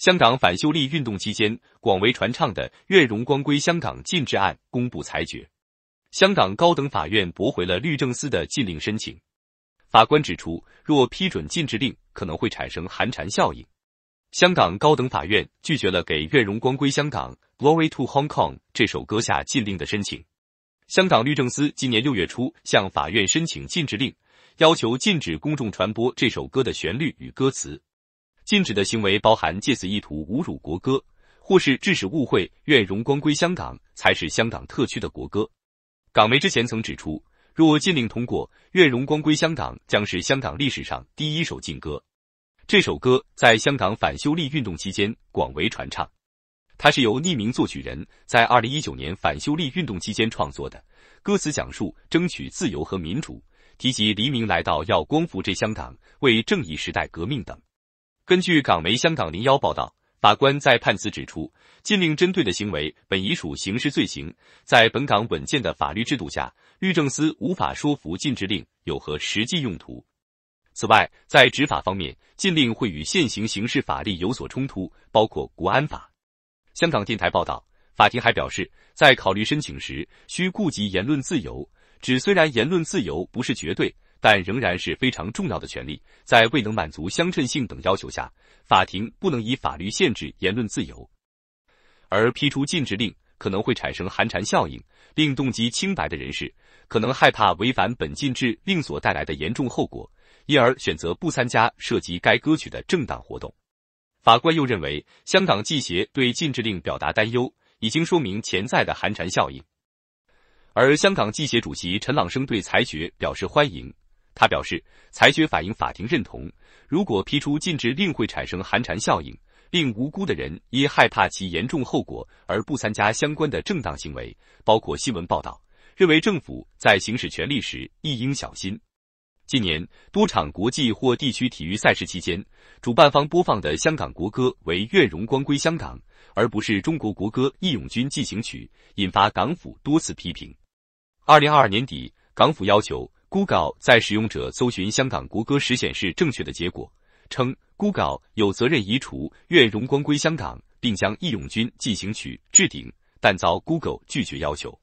香港反修例运动期间广为传唱的《愿荣光归香港》禁制案公布裁决，香港高等法院驳回了律政司的禁令申请。法官指出，若批准禁制令，可能会产生寒蝉效应。香港高等法院拒绝了给《愿荣光归香港 l o r y to Hong Kong） 这首歌下禁令的申请。香港律政司今年六月初向法院申请禁制令，要求禁止公众传播这首歌的旋律与歌词。禁止的行为包含借此意图侮辱国歌，或是致使误会。愿荣光归香港才是香港特区的国歌。港媒之前曾指出，若禁令通过，愿荣光归香港将是香港历史上第一首禁歌。这首歌在香港反修例运动期间广为传唱，它是由匿名作曲人在二零一九年反修例运动期间创作的。歌词讲述争取自由和民主，提及黎明来到要光复这香港，为正义时代革命等。根据港媒《香港零幺》报道，法官在判词指出，禁令针对的行为本已属刑事罪行，在本港稳健的法律制度下，律政司无法说服禁制令有何实际用途。此外，在执法方面，禁令会与现行刑事法律有所冲突，包括国安法。香港电台报道，法庭还表示，在考虑申请时，需顾及言论自由。只虽然言论自由不是绝对。但仍然是非常重要的权利，在未能满足相衬性等要求下，法庭不能以法律限制言论自由，而批出禁止令可能会产生寒蝉效应，令动机清白的人士可能害怕违反本禁制令所带来的严重后果，因而选择不参加涉及该歌曲的政党活动。法官又认为，香港记协对禁制令表达担忧，已经说明潜在的寒蝉效应，而香港记协主席陈朗生对裁决表示欢迎。他表示，裁决反映法庭认同，如果批出禁止令，会产生寒蝉效应，令无辜的人因害怕其严重后果而不参加相关的正当行为，包括新闻报道。认为政府在行使权力时亦应小心。近年多场国际或地区体育赛事期间，主办方播放的香港国歌为《愿荣光归香港》，而不是中国国歌《义勇军进行曲》，引发港府多次批评。二零二二年底，港府要求。Google 在使用者搜寻香港国歌时显示正确的结果，称 Google 有责任移除《愿荣光归香港》，并将《义勇军进行曲》置顶，但遭 Google 拒绝要求。